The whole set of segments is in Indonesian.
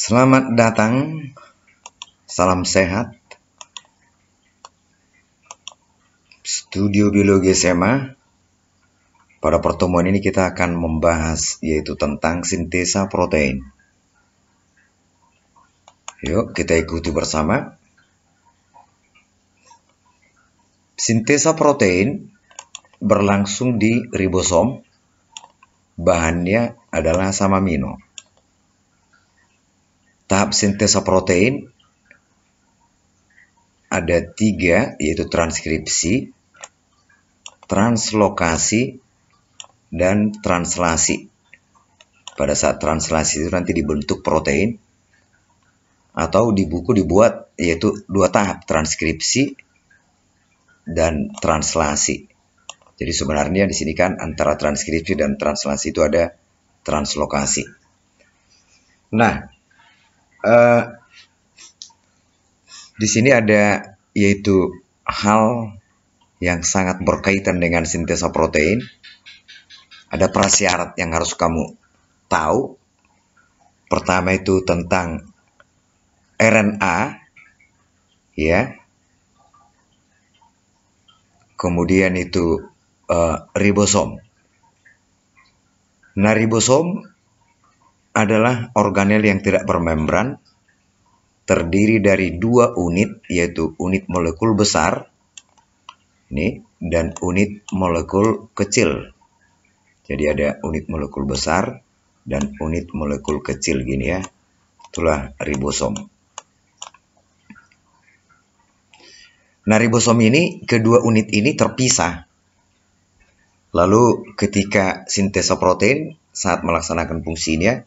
Selamat datang, salam sehat, Studio Biologi SMA. Pada pertemuan ini kita akan membahas yaitu tentang sintesa protein. Yuk kita ikuti bersama. Sintesa protein berlangsung di ribosom. Bahannya adalah asam amino Tahap sintesa protein ada tiga, yaitu transkripsi, translokasi, dan translasi. Pada saat translasi itu nanti dibentuk protein, atau di buku dibuat, yaitu dua tahap, transkripsi dan translasi. Jadi sebenarnya di sini kan antara transkripsi dan translasi itu ada translokasi. Nah, uh, di sini ada yaitu hal yang sangat berkaitan dengan sintesa protein. Ada prasyarat yang harus kamu tahu. Pertama itu tentang RNA, ya. Kemudian itu uh, ribosom. Nah, ribosom adalah organel yang tidak bermembran, terdiri dari dua unit, yaitu unit molekul besar ini, dan unit molekul kecil. Jadi ada unit molekul besar dan unit molekul kecil gini ya. Itulah ribosom. Nah, ribosom ini, kedua unit ini terpisah. Lalu ketika sintesa protein saat melaksanakan fungsinya,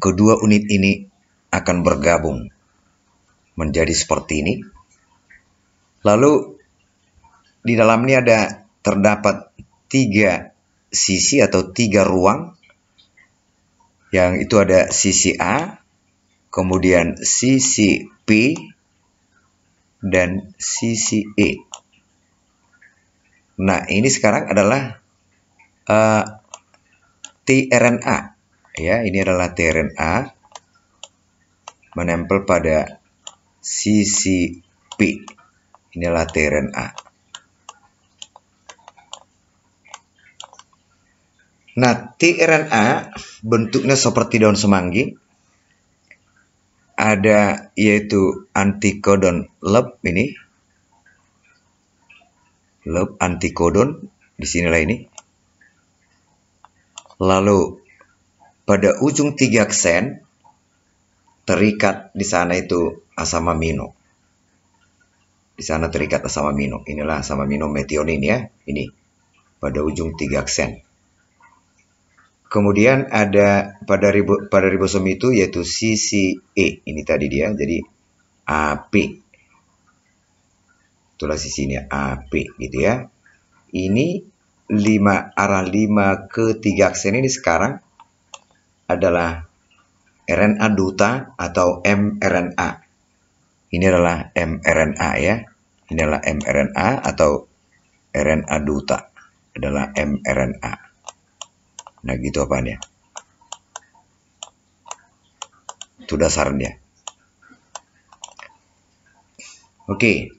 Kedua unit ini akan bergabung menjadi seperti ini. Lalu di dalam ini ada terdapat tiga sisi atau tiga ruang yang itu ada sisi A, kemudian sisi P dan sisi E. Nah ini sekarang adalah uh, eh, tRNA ya ini adalah tRNA menempel pada sisi P inilah tRNA nah tRNA bentuknya seperti daun semanggi ada yaitu antikodon lep ini lep antikodon di sinilah ini lalu pada ujung tiga ksen terikat di sana itu asam amino. Di sana terikat asam amino. Inilah asam amino metionin ya, ini pada ujung tiga ksen. Kemudian ada pada ribo, pada ribosom itu yaitu CCE ini tadi dia jadi AP. Itulah sisinya AP gitu ya. Ini 5 arah 5 ke tiga aksen ini sekarang adalah RNA duta atau mRNA. Ini adalah mRNA ya. Ini adalah mRNA atau RNA duta adalah mRNA. Nah, gitu apanya? ya? Itu dasarnya. Oke.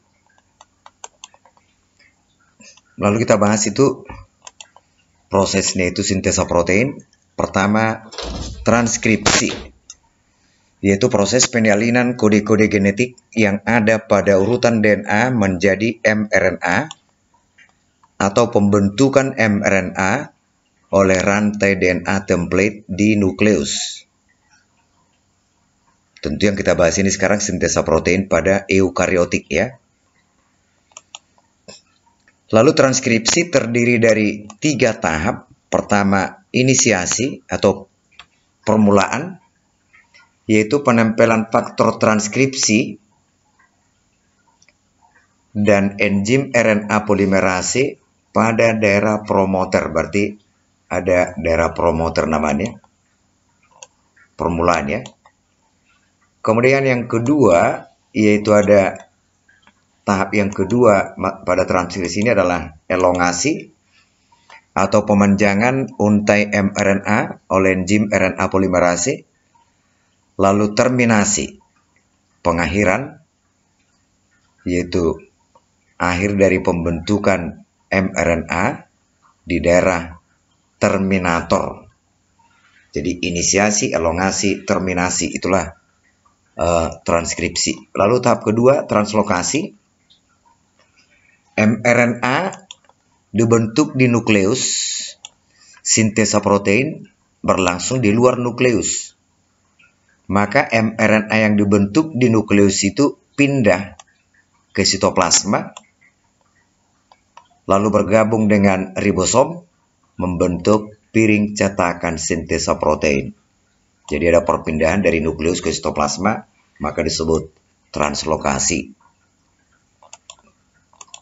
Lalu kita bahas itu prosesnya itu sintesa protein. Pertama, transkripsi, yaitu proses penyalinan kode-kode genetik yang ada pada urutan DNA menjadi mRNA atau pembentukan mRNA oleh rantai DNA template di nukleus. Tentu yang kita bahas ini sekarang sintesa protein pada eukariotik ya, Lalu transkripsi terdiri dari tiga tahap. Pertama, inisiasi atau permulaan, yaitu penempelan faktor transkripsi dan enzim RNA polimerase pada daerah promoter. Berarti ada daerah promoter namanya. Permulaan ya. Kemudian yang kedua, yaitu ada tahap yang kedua pada transkripsi ini adalah elongasi atau pemanjangan untai mRNA oleh enzim RNA polimerase, lalu terminasi, pengakhiran, yaitu akhir dari pembentukan mRNA di daerah terminator. Jadi inisiasi, elongasi, terminasi itulah uh, transkripsi. Lalu tahap kedua translokasi mRNA dibentuk di nukleus, sintesa protein berlangsung di luar nukleus. Maka mRNA yang dibentuk di nukleus itu pindah ke sitoplasma, lalu bergabung dengan ribosom, membentuk piring cetakan sintesa protein. Jadi ada perpindahan dari nukleus ke sitoplasma, maka disebut translokasi.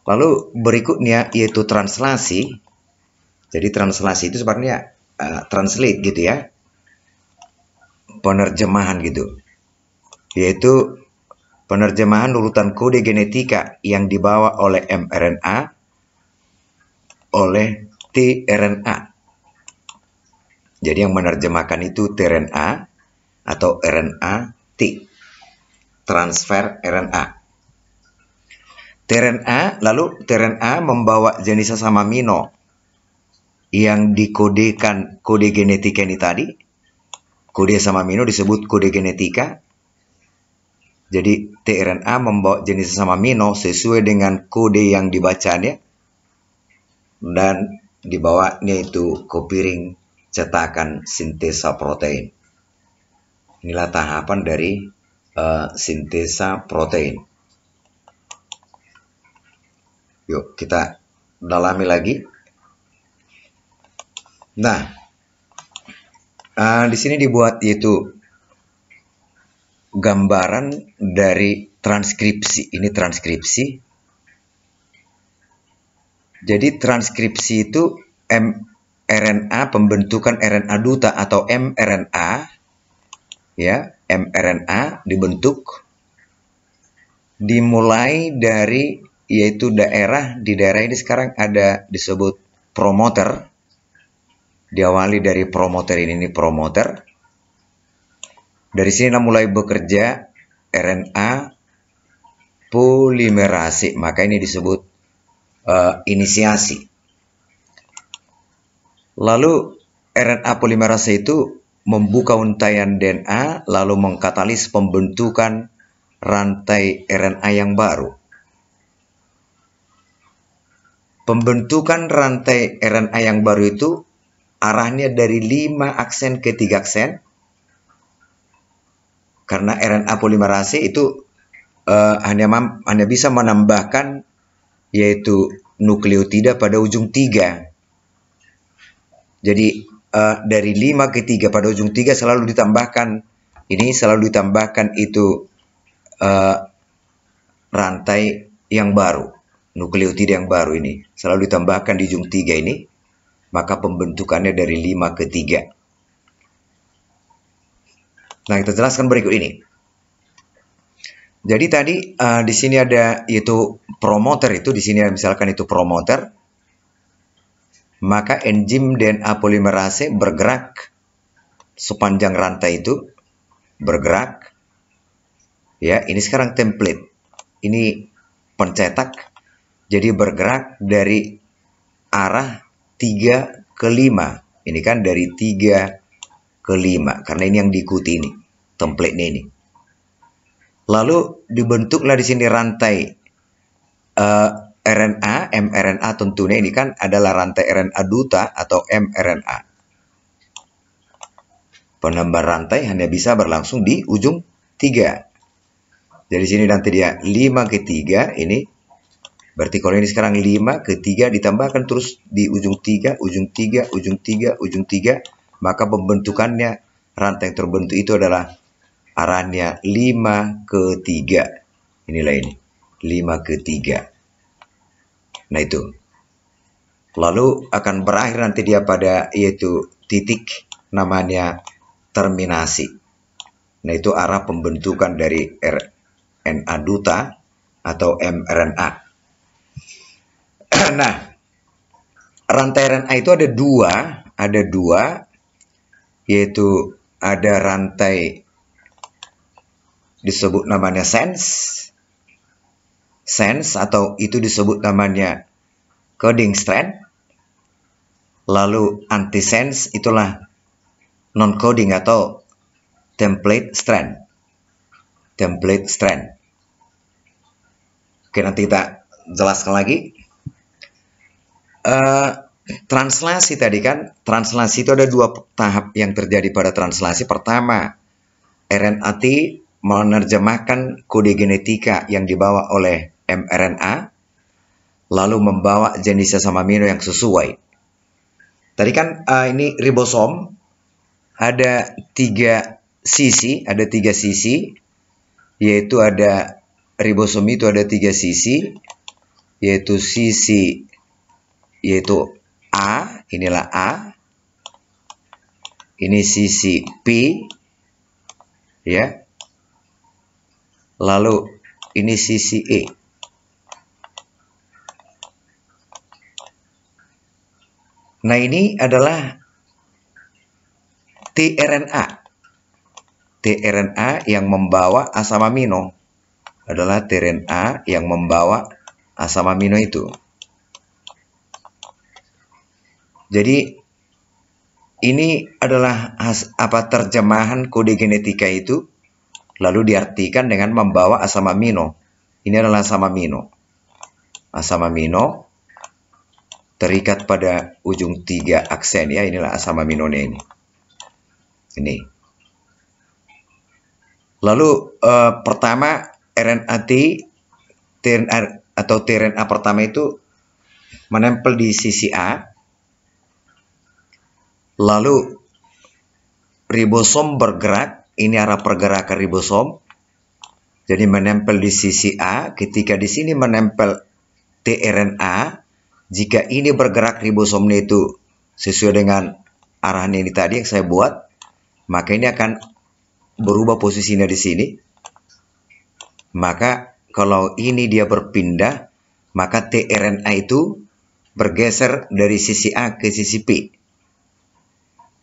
Lalu berikutnya yaitu translasi. Jadi translasi itu sebenarnya uh, translate gitu ya. Penerjemahan gitu. Yaitu penerjemahan urutan kode genetika yang dibawa oleh mRNA oleh tRNA. Jadi yang menerjemahkan itu tRNA atau RNA T. Transfer RNA. Teren A, lalu teren A membawa jenis asam amino yang dikodekan kode genetika ini tadi. Kode asam amino disebut kode genetika. Jadi tRNA membawa jenis asam amino sesuai dengan kode yang dibacanya dan dibawanya itu kopiring cetakan sintesa protein. Inilah tahapan dari uh, sintesa protein. Yuk kita dalami lagi. Nah, uh, di sini dibuat yaitu gambaran dari transkripsi. Ini transkripsi. Jadi transkripsi itu mRNA pembentukan RNA duta atau mRNA ya, mRNA dibentuk dimulai dari yaitu daerah di daerah ini sekarang ada disebut promoter diawali dari promoter ini, ini promoter dari sini mulai bekerja RNA polimerasi maka ini disebut uh, inisiasi lalu RNA polimerasi itu membuka untaian DNA lalu mengkatalis pembentukan rantai RNA yang baru Pembentukan rantai RNA yang baru itu arahnya dari 5 aksen ke 3 aksen. Karena RNA polimerase itu uh, hanya hanya bisa menambahkan yaitu nukleotida pada ujung 3. Jadi uh, dari 5 ke 3 pada ujung 3 selalu ditambahkan ini selalu ditambahkan itu uh, rantai yang baru nukleotida yang baru ini selalu ditambahkan di ujung 3 ini, maka pembentukannya dari 5 ke 3. Nah, kita jelaskan berikut ini. Jadi tadi uh, di sini ada yaitu promoter itu di sini misalkan itu promoter maka enzim DNA polimerase bergerak sepanjang rantai itu bergerak ya ini sekarang template ini pencetak jadi bergerak dari arah 3 ke 5. Ini kan dari 3 ke 5. Karena ini yang diikuti ini. Template-nya ini. Lalu dibentuklah di sini rantai uh, eh, RNA, mRNA tentunya ini kan adalah rantai RNA duta atau mRNA. Penambah rantai hanya bisa berlangsung di ujung 3. Jadi sini nanti dia 5 ke 3 ini Berarti kalau ini sekarang 5 ke 3 ditambahkan terus di ujung 3, ujung 3, ujung 3, ujung 3. Maka pembentukannya rantai yang terbentuk itu adalah arahnya 5 ke 3. Inilah ini. 5 ke 3. Nah itu. Lalu akan berakhir nanti dia pada yaitu titik namanya terminasi. Nah itu arah pembentukan dari RNA duta atau mRNA. nah, rantai RNA itu ada dua, ada dua, yaitu ada rantai disebut namanya sense, sense atau itu disebut namanya coding strand, lalu antisense itulah non-coding atau template strand, template strand. Oke, nanti kita jelaskan lagi Eh, translasi tadi kan, translasi itu ada dua tahap yang terjadi pada translasi. Pertama, RNA-T menerjemahkan kode genetika yang dibawa oleh mRNA, lalu membawa jenis sesama amino yang sesuai. Tadi kan uh, ini ribosom, ada tiga sisi, ada tiga sisi, yaitu ada ribosom itu ada tiga sisi, yaitu sisi yaitu A, inilah A. Ini sisi P ya. Lalu ini sisi E. Nah, ini adalah tRNA. tRNA yang membawa asam amino adalah tRNA yang membawa asam amino itu. Jadi ini adalah has, apa terjemahan kode genetika itu lalu diartikan dengan membawa asam amino. Ini adalah asam amino. Asam amino terikat pada ujung tiga aksen ya. Inilah asam amino ini. Ini. Lalu eh, pertama RNA T TNR, atau tRNA pertama itu menempel di sisi A Lalu ribosom bergerak, ini arah pergerakan ribosom. Jadi menempel di sisi A, ketika di sini menempel tRNA, jika ini bergerak ribosomnya itu sesuai dengan arahan ini tadi yang saya buat, maka ini akan berubah posisinya di sini. Maka kalau ini dia berpindah, maka tRNA itu bergeser dari sisi A ke sisi B.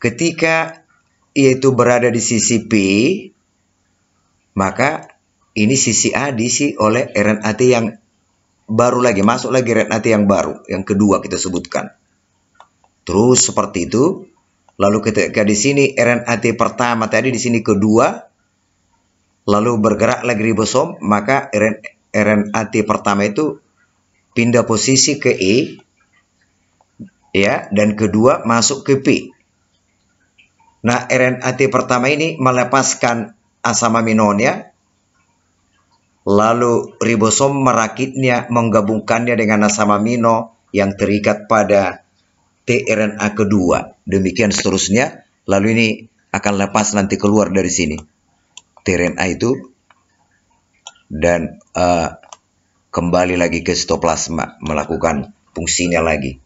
Ketika yaitu berada di sisi P, maka ini sisi A diisi oleh T yang baru lagi, masuk lagi T yang baru, yang kedua kita sebutkan. Terus seperti itu, lalu ketika di sini T pertama tadi di sini kedua, lalu bergerak lagi ribosom, maka T pertama itu pindah posisi ke E, ya, dan kedua masuk ke P. Nah, RNA pertama ini melepaskan asam aminonya, lalu ribosom merakitnya, menggabungkannya dengan asam amino yang terikat pada tRNA kedua. Demikian seterusnya, lalu ini akan lepas nanti keluar dari sini. tRNA itu dan uh, kembali lagi ke sitoplasma melakukan fungsinya lagi.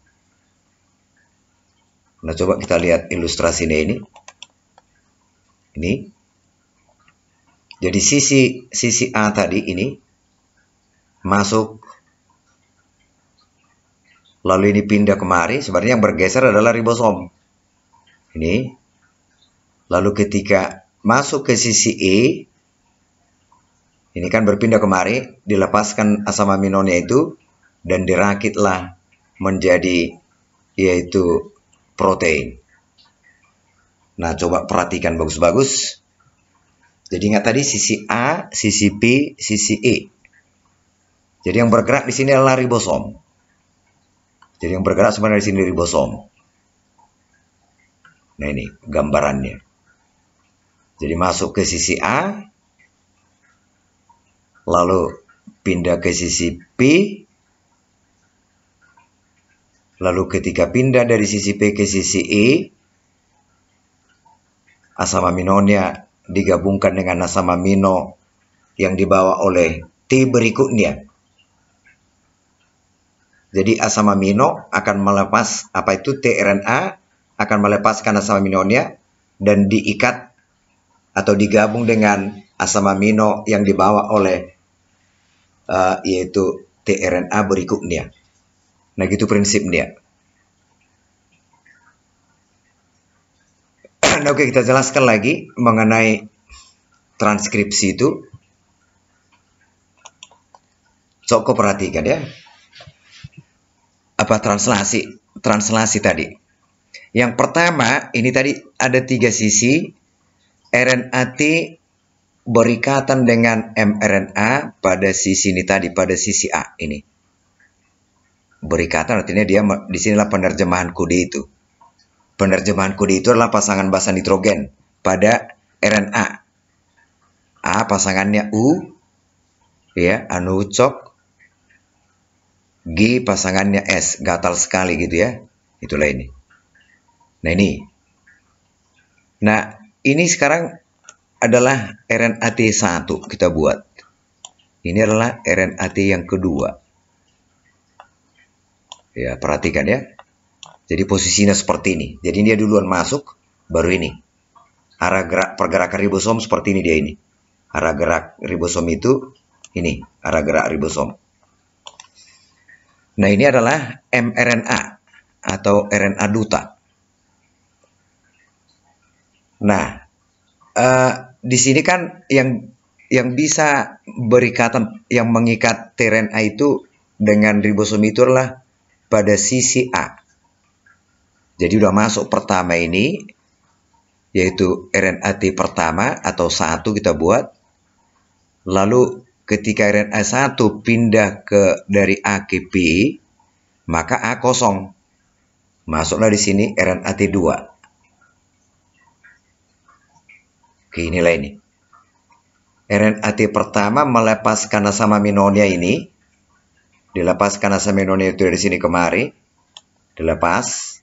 Nah, coba kita lihat ilustrasinya ini. Ini. Jadi sisi sisi A tadi ini masuk lalu ini pindah kemari, sebenarnya yang bergeser adalah ribosom. Ini. Lalu ketika masuk ke sisi E, ini kan berpindah kemari, dilepaskan asam aminonya itu, dan dirakitlah menjadi yaitu protein. Nah, coba perhatikan bagus-bagus. Jadi ingat tadi sisi A, sisi B, sisi E. Jadi yang bergerak di sini adalah ribosom. Jadi yang bergerak sebenarnya di sini ribosom. Nah ini gambarannya. Jadi masuk ke sisi A, lalu pindah ke sisi B, lalu ketika pindah dari sisi P ke sisi E, asam aminonya digabungkan dengan asam amino yang dibawa oleh T berikutnya. Jadi asam amino akan melepas apa itu tRNA akan melepaskan asam aminonya dan diikat atau digabung dengan asam amino yang dibawa oleh uh, yaitu tRNA berikutnya. Nah, gitu prinsipnya. Oke, kita jelaskan lagi mengenai transkripsi itu. Coba perhatikan ya. Apa translasi? Translasi tadi. Yang pertama, ini tadi ada tiga sisi. RNA-T berikatan dengan mRNA pada sisi ini tadi, pada sisi A ini. Berikatan artinya dia disinilah penerjemahan kode itu Penerjemahan kode itu adalah pasangan basa nitrogen pada RNA. A pasangannya U, ya, anu cok. G pasangannya S, gatal sekali gitu ya. Itulah ini. Nah ini. Nah, ini sekarang adalah RNA T1 kita buat. Ini adalah RNA T yang kedua. Ya, perhatikan ya. Jadi posisinya seperti ini. Jadi dia duluan masuk, baru ini. Arah gerak pergerakan ribosom seperti ini dia ini. Arah gerak ribosom itu ini, arah gerak ribosom. Nah, ini adalah mRNA atau RNA duta. Nah, eh, di sini kan yang yang bisa berikatan yang mengikat tRNA itu dengan ribosom itu adalah pada sisi A. Jadi udah masuk pertama ini, yaitu RNAT pertama atau satu kita buat. Lalu ketika RNA 1 pindah ke dari A ke P, maka A kosong. Masuklah di sini RNA T2. Oke, inilah ini. RNA pertama melepaskan asam aminonya ini. Dilepaskan asam aminonya itu dari sini kemari. Dilepas.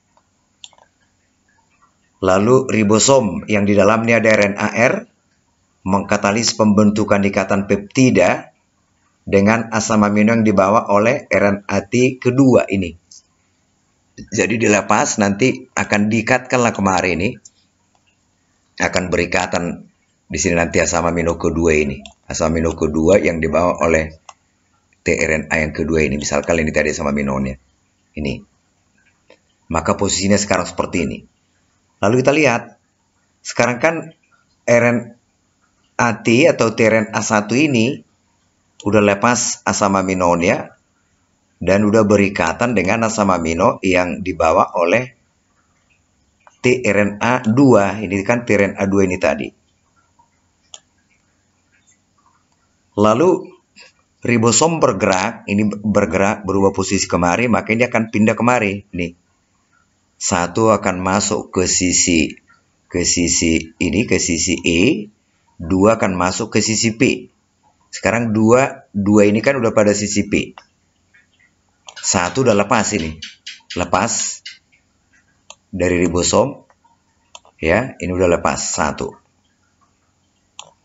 Lalu ribosom yang di dalamnya ada RNA-R mengkatalis pembentukan ikatan peptida dengan asam amino yang dibawa oleh RNA-T kedua ini. Jadi dilepas nanti akan diikatkanlah kemarin ini. Akan berikatan di sini nanti asam amino kedua ini. Asam amino kedua yang dibawa oleh tRNA yang kedua ini. Misalkan ini tadi asam aminonya. Ini. Maka posisinya sekarang seperti ini. Lalu kita lihat, sekarang kan RNAT atau tRNA1 ini udah lepas asam aminonya ya, dan udah berikatan dengan asam amino yang dibawa oleh tRNA2. Ini kan tRNA2 ini tadi. Lalu ribosom bergerak, ini bergerak berubah posisi kemari, makanya dia akan pindah kemari. Nih, satu akan masuk ke sisi ke sisi ini ke sisi E, dua akan masuk ke sisi P. Sekarang dua dua ini kan udah pada sisi P. Satu udah lepas ini. Lepas dari ribosom ya, ini udah lepas satu.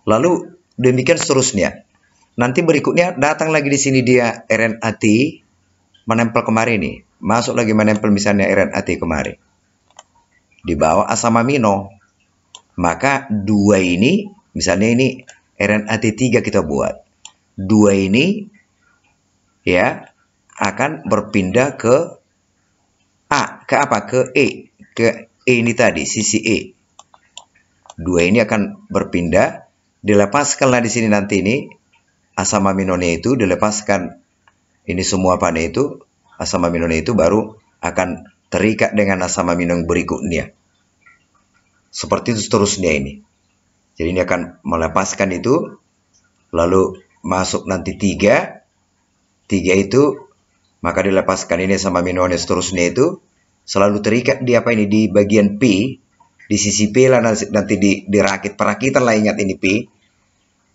Lalu demikian seterusnya. Nanti berikutnya datang lagi di sini dia RNA T menempel kemarin nih masuk lagi menempel misalnya RNAT kemari. Di bawah asam amino. Maka dua ini, misalnya ini RNAT 3 kita buat. Dua ini ya akan berpindah ke A, ke apa? Ke E, ke E ini tadi, sisi E. Dua ini akan berpindah, dilepaskanlah di sini nanti ini asam aminonya itu dilepaskan ini semua apa itu asam aminonya itu baru akan terikat dengan asam amino yang berikutnya. Seperti itu seterusnya ini. Jadi ini akan melepaskan itu, lalu masuk nanti tiga, tiga itu maka dilepaskan ini sama aminonya seterusnya itu selalu terikat di apa ini di bagian P di sisi P lah nanti di, dirakit perakitan lah ingat ini P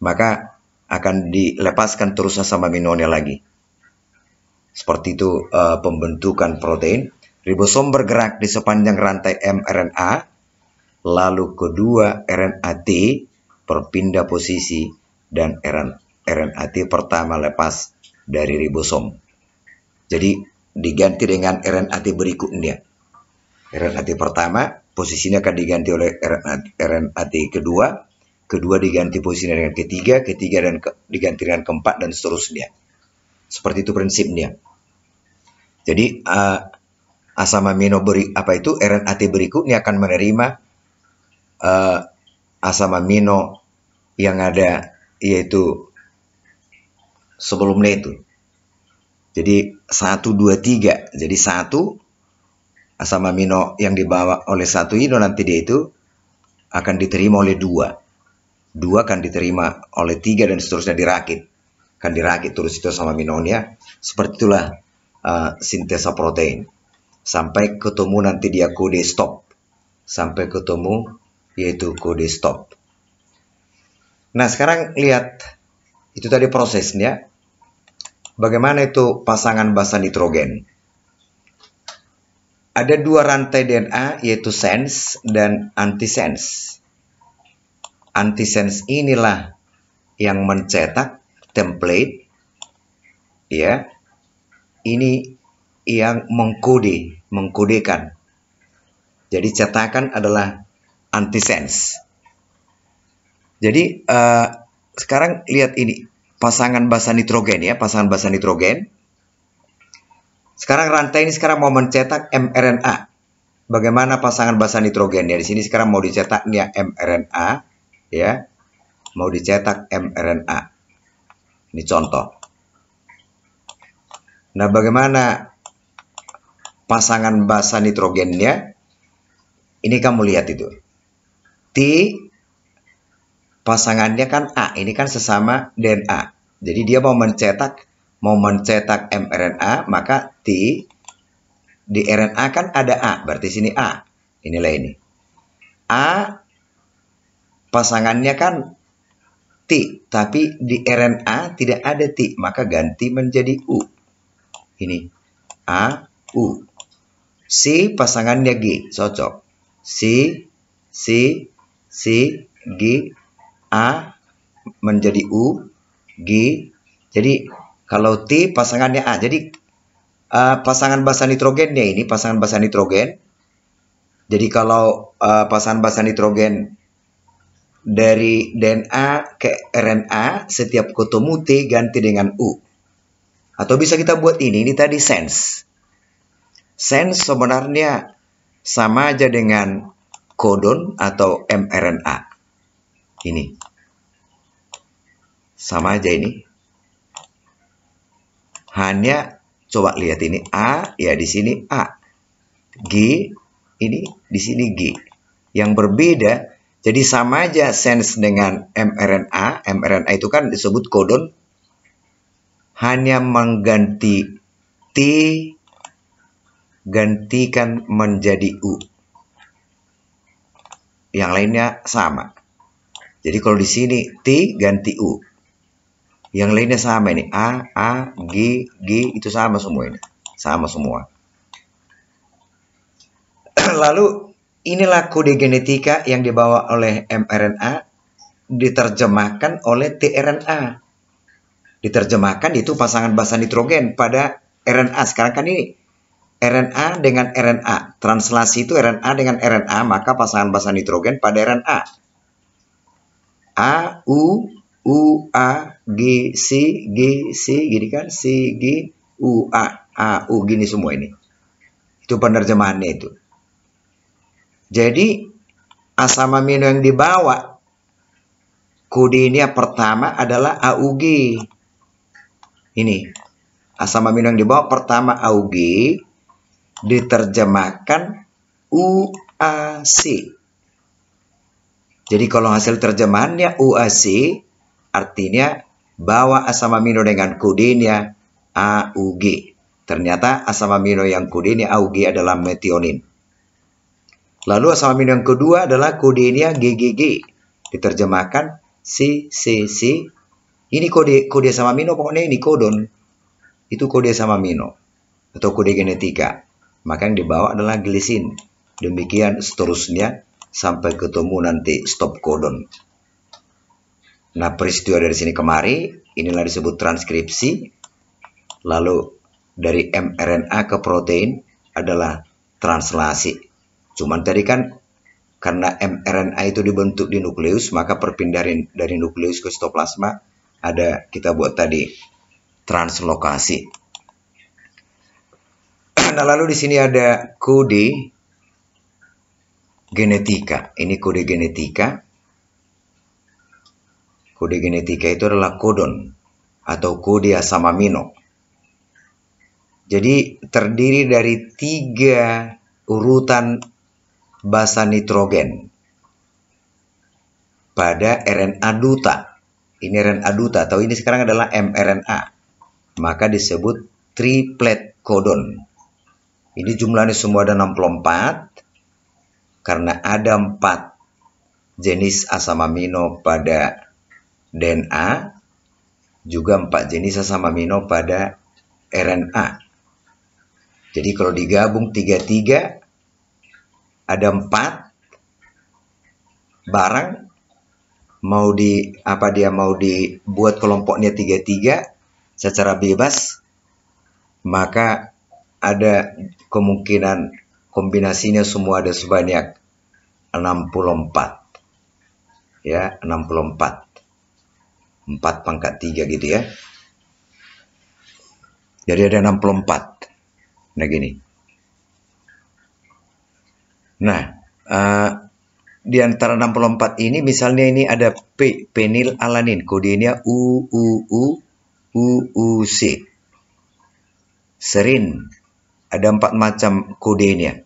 maka akan dilepaskan terus asam aminonya lagi seperti itu uh, pembentukan protein. Ribosom bergerak di sepanjang rantai mRNA. Lalu kedua RNA T berpindah posisi dan RNA T pertama lepas dari ribosom. Jadi diganti dengan RNA T berikutnya. RNA T pertama posisinya akan diganti oleh RNA, RNA T kedua, kedua diganti posisinya dengan ketiga, ketiga dan ke, diganti dengan keempat dan seterusnya. Seperti itu prinsipnya. Jadi uh, asam amino beri apa itu RNAT berikutnya akan menerima uh, asam amino yang ada yaitu sebelumnya itu. Jadi 1 2 3. Jadi 1 asam amino yang dibawa oleh satu ini nanti dia itu akan diterima oleh dua. Dua akan diterima oleh tiga dan seterusnya dirakit akan dirakit terus itu sama ya. Seperti itulah uh, sintesa protein. Sampai ketemu nanti dia kode stop. Sampai ketemu yaitu kode stop. Nah sekarang lihat itu tadi prosesnya. Bagaimana itu pasangan basa nitrogen? Ada dua rantai DNA yaitu sense dan antisense. Antisense inilah yang mencetak template ya ini yang mengkode mengkodekan jadi cetakan adalah antisense jadi uh, sekarang lihat ini pasangan basa nitrogen ya pasangan basa nitrogen sekarang rantai ini sekarang mau mencetak mRNA bagaimana pasangan basa nitrogen ya di sini sekarang mau dicetaknya mRNA ya mau dicetak mRNA ini contoh. Nah, bagaimana pasangan basa nitrogennya? Ini kamu lihat itu. T pasangannya kan A, ini kan sesama DNA. Jadi dia mau mencetak mau mencetak mRNA, maka T di RNA kan ada A, berarti sini A. Inilah ini. A pasangannya kan T, tapi di RNA tidak ada T, maka ganti menjadi U. Ini A, U. C pasangannya G, cocok. C, C, C, G, A menjadi U, G. Jadi kalau T pasangannya A, jadi uh, pasangan basa nitrogennya ini pasangan basa nitrogen. Jadi kalau uh, pasangan basa nitrogen dari DNA ke RNA setiap ketemu T ganti dengan U. Atau bisa kita buat ini, ini tadi sense. Sense sebenarnya sama aja dengan kodon atau mRNA. Ini. Sama aja ini. Hanya coba lihat ini A, ya di sini A. G, ini di sini G. Yang berbeda jadi sama aja sense dengan mRNA. mRNA itu kan disebut kodon. Hanya mengganti T, gantikan menjadi U. Yang lainnya sama. Jadi kalau di sini T ganti U. Yang lainnya sama ini. A, A, G, G itu sama semua ini. Sama semua. Lalu Inilah kode genetika yang dibawa oleh mRNA diterjemahkan oleh tRNA. Diterjemahkan itu pasangan basa nitrogen pada RNA. Sekarang kan ini RNA dengan RNA. Translasi itu RNA dengan RNA, maka pasangan basa nitrogen pada RNA. A, U, U, A, G, C, G, C, gini kan? C, G, U, A, A, U, gini semua ini. Itu penerjemahannya itu. Jadi asam amino yang dibawa kodenya pertama adalah AUG. Ini asam amino yang dibawa pertama AUG diterjemahkan UAC. Jadi kalau hasil terjemahannya UAC artinya bawa asam amino dengan kodenya AUG. Ternyata asam amino yang kodenya AUG adalah metionin. Lalu asam amino yang kedua adalah kode GGG. Diterjemahkan CCC. Ini kode kode asam amino pokoknya ini kodon. Itu kode asam amino atau kode genetika. Maka yang dibawa adalah glisin. Demikian seterusnya sampai ketemu nanti stop kodon. Nah, peristiwa dari sini kemari, inilah disebut transkripsi. Lalu dari mRNA ke protein adalah translasi. Cuman tadi kan karena mRNA itu dibentuk di nukleus, maka perpindahan dari nukleus ke sitoplasma ada kita buat tadi translokasi. Nah, lalu di sini ada kode genetika. Ini kode genetika. Kode genetika itu adalah kodon atau kode asam amino. Jadi terdiri dari tiga urutan basa nitrogen pada RNA duta. Ini RNA duta atau ini sekarang adalah mRNA. Maka disebut triplet codon. Ini jumlahnya semua ada 64 karena ada 4 jenis asam amino pada DNA juga 4 jenis asam amino pada RNA. Jadi kalau digabung 33 ada empat barang mau di apa dia mau dibuat kelompoknya tiga-tiga secara bebas maka ada kemungkinan kombinasinya semua ada sebanyak 64 ya 64 4 pangkat 3 gitu ya jadi ada 64 nah gini Nah, uh, di antara 64 ini misalnya ini ada P, penil alanin, kodenya U, U, U, U, U, C. Serin, ada empat macam kodenya.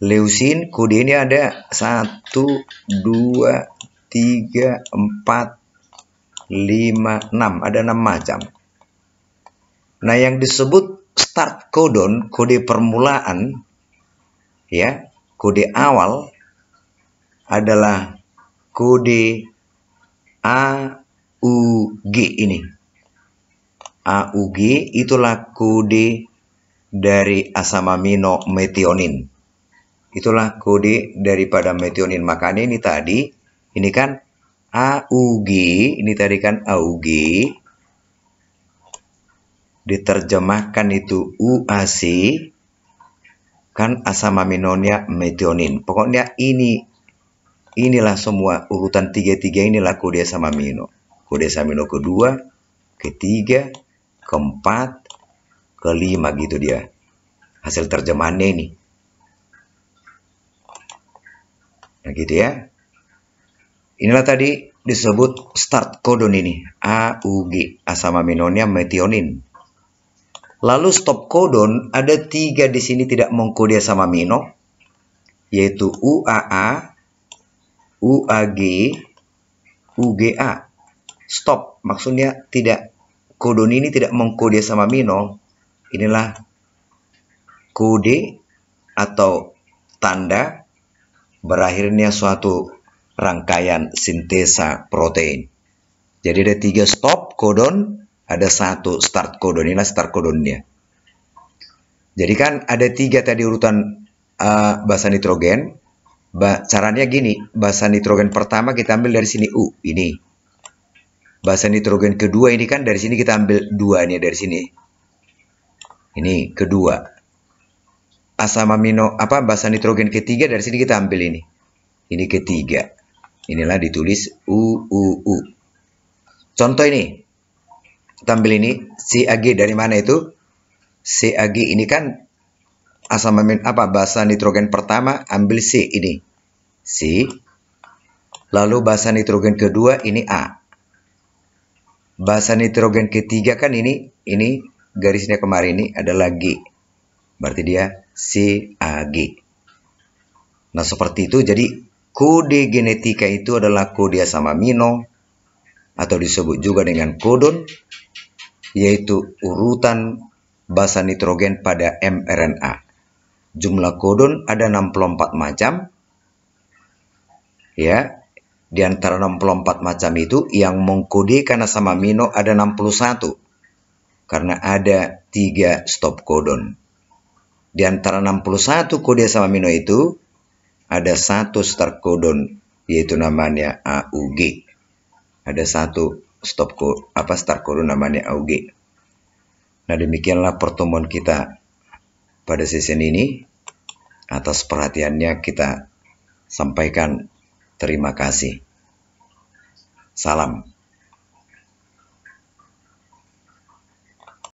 Leusin, kodenya ada 1, 2, 3, 4, 5, 6. Ada 6 macam. Nah, yang disebut start codon, kode permulaan, ya kode awal adalah kode AUG ini. G itulah kode dari asam amino metionin. Itulah kode daripada metionin. Makanya ini tadi, ini kan A U G ini tadi kan A U G diterjemahkan itu UAC, kan asam aminonya metionin. Pokoknya ini inilah semua urutan tiga-tiga inilah kode asam amino. Kode asam amino kedua, ketiga, keempat, kelima gitu dia. Hasil terjemahannya ini. Nah gitu ya. Inilah tadi disebut start kodon ini, AUG, asam aminonya metionin. Lalu stop codon ada tiga di sini tidak mengkode sama amino, yaitu UAA, UAG, UGA. Stop, maksudnya tidak kodon ini tidak mengkode sama amino. Inilah kode atau tanda berakhirnya suatu rangkaian sintesa protein. Jadi ada tiga stop kodon, ada satu start kodon, inilah start kodonnya. Jadi kan ada tiga tadi urutan uh, basa nitrogen. Ba caranya gini, basa nitrogen pertama kita ambil dari sini U, ini. Basa nitrogen kedua ini kan dari sini kita ambil dua ini dari sini. Ini kedua. Asam amino apa basa nitrogen ketiga dari sini kita ambil ini. Ini ketiga. Inilah ditulis U U U. Contoh ini tampil ini CAG dari mana itu? CAG ini kan asam amin apa basa nitrogen pertama ambil C ini. C. Lalu basa nitrogen kedua ini A. Basa nitrogen ketiga kan ini ini garisnya kemarin ini adalah G. Berarti dia CAG. Nah, seperti itu jadi kode genetika itu adalah kode asam amino atau disebut juga dengan kodon yaitu urutan basa nitrogen pada mRNA. Jumlah kodon ada 64 macam. Ya, di antara 64 macam itu yang mengkode karena sama amino ada 61. Karena ada 3 stop kodon. Di antara 61 kode sama amino itu ada satu start kodon yaitu namanya AUG. Ada satu stop ko, apa start koru namanya auge. Nah demikianlah pertemuan kita pada season ini. Atas perhatiannya kita sampaikan terima kasih. Salam.